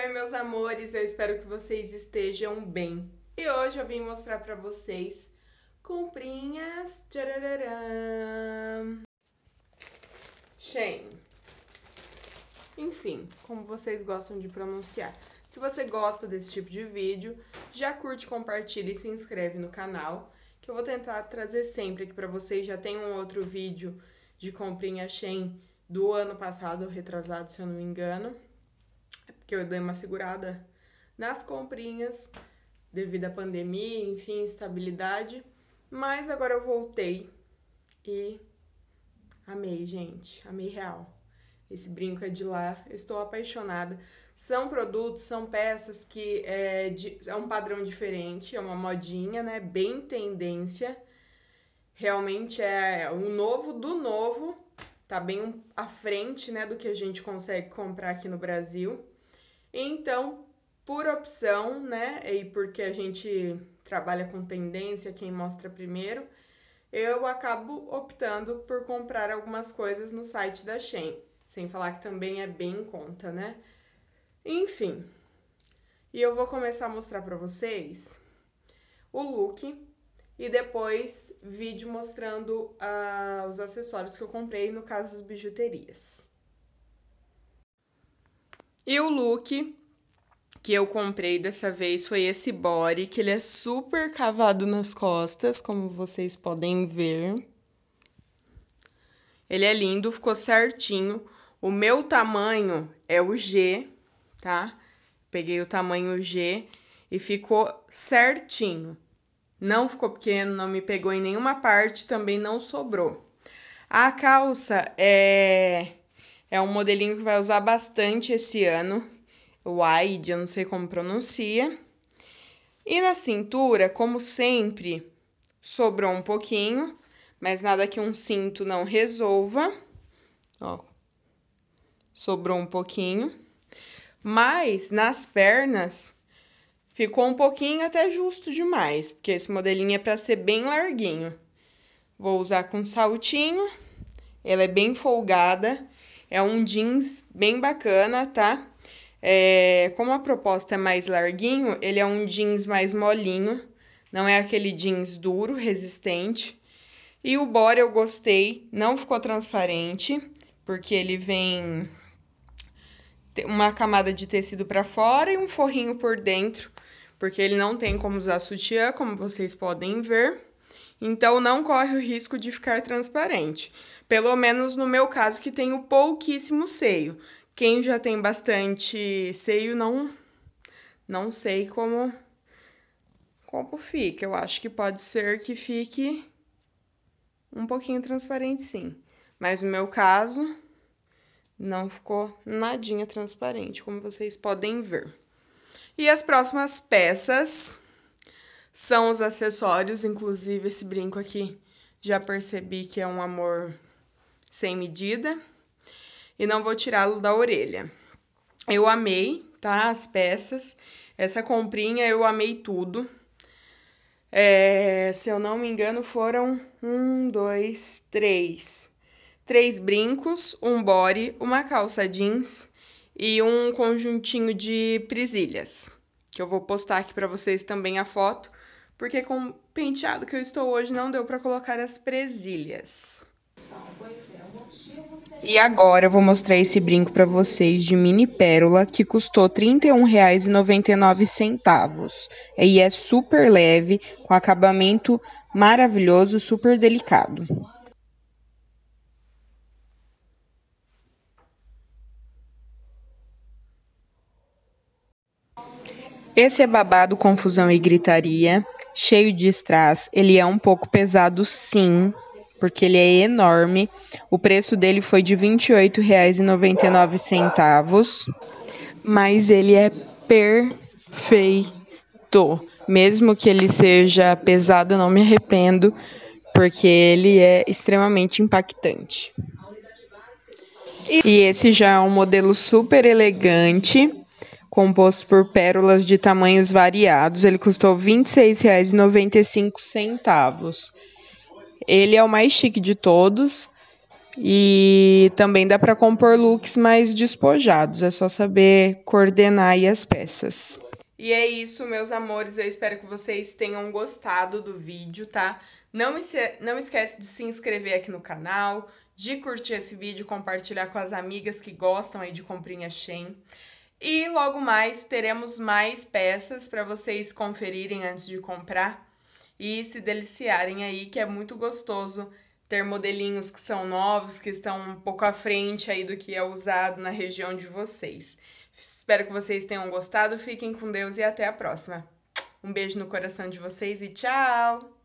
oi meus amores, eu espero que vocês estejam bem. E hoje eu vim mostrar para vocês comprinhas. Tcharararã. Shein. Enfim, como vocês gostam de pronunciar. Se você gosta desse tipo de vídeo, já curte, compartilha e se inscreve no canal, que eu vou tentar trazer sempre aqui para vocês. Já tem um outro vídeo de comprinha Shein do ano passado, retrasado, se eu não me engano que eu dei uma segurada nas comprinhas devido à pandemia, enfim, estabilidade. Mas agora eu voltei e amei, gente, amei real. Esse brinco é de lá, eu estou apaixonada. São produtos, são peças que é, de, é um padrão diferente, é uma modinha, né? Bem tendência. Realmente é, é o novo do novo, tá bem à frente, né, do que a gente consegue comprar aqui no Brasil. Então, por opção, né, e porque a gente trabalha com tendência, quem mostra primeiro, eu acabo optando por comprar algumas coisas no site da Shein, sem falar que também é bem em conta, né? Enfim. E eu vou começar a mostrar para vocês o look e depois vídeo mostrando uh, os acessórios que eu comprei, no caso das bijuterias. E o look que eu comprei dessa vez foi esse body, que ele é super cavado nas costas, como vocês podem ver. Ele é lindo, ficou certinho. O meu tamanho é o G, tá? Peguei o tamanho G e ficou certinho. Não ficou pequeno, não me pegou em nenhuma parte, também não sobrou. A calça é é um modelinho que vai usar bastante esse ano. wide, eu não sei como pronuncia. E na cintura, como sempre, sobrou um pouquinho, mas nada que um cinto não resolva. Ó, sobrou um pouquinho. Mas nas pernas ficou um pouquinho até justo demais, porque esse modelinho é para ser bem larguinho. Vou usar com saltinho. Ela é bem folgada é um jeans bem bacana, tá? É, como a proposta é mais larguinho, ele é um jeans mais molinho, não é aquele jeans duro, resistente. E o body eu gostei, não ficou transparente, porque ele vem uma camada de tecido para fora e um forrinho por dentro, porque ele não tem como usar sutiã, como vocês podem ver. Então não corre o risco de ficar transparente. Pelo menos no meu caso, que tenho pouquíssimo seio. Quem já tem bastante seio não não sei como como fica. Eu acho que pode ser que fique um pouquinho transparente sim. Mas no meu caso não ficou nadinha transparente, como vocês podem ver. E as próximas peças são os acessórios, inclusive esse brinco aqui já percebi que é um amor sem medida. E não vou tirá-lo da orelha. Eu amei, tá? As peças. Essa comprinha eu amei tudo. É, se eu não me engano, foram um, dois, três. Três brincos, um body, uma calça jeans e um conjuntinho de prisilhas. Que eu vou postar aqui para vocês também a foto porque com o penteado que eu estou hoje não deu para colocar as presilhas. E agora eu vou mostrar esse brinco para vocês de mini pérola que custou R$ 31,99. E é super leve, com acabamento maravilhoso, super delicado. Esse é babado, confusão e gritaria cheio de strass. Ele é um pouco pesado, sim, porque ele é enorme. O preço dele foi de R$ 28,99, mas ele é perfeito. Mesmo que ele seja pesado, não me arrependo, porque ele é extremamente impactante. E esse já é um modelo super elegante composto por pérolas de tamanhos variados. Ele custou R$ 26,95. Ele é o mais chique de todos e também dá para compor looks mais despojados, é só saber coordenar as peças. E é isso, meus amores, eu espero que vocês tenham gostado do vídeo, tá? Não, não esquece de se inscrever aqui no canal, de curtir esse vídeo, compartilhar com as amigas que gostam aí de comprinha Shein. E logo mais teremos mais peças para vocês conferirem antes de comprar e se deliciarem aí, que é muito gostoso ter modelinhos que são novos, que estão um pouco à frente aí do que é usado na região de vocês. Espero que vocês tenham gostado, fiquem com Deus e até a próxima. Um beijo no coração de vocês e tchau!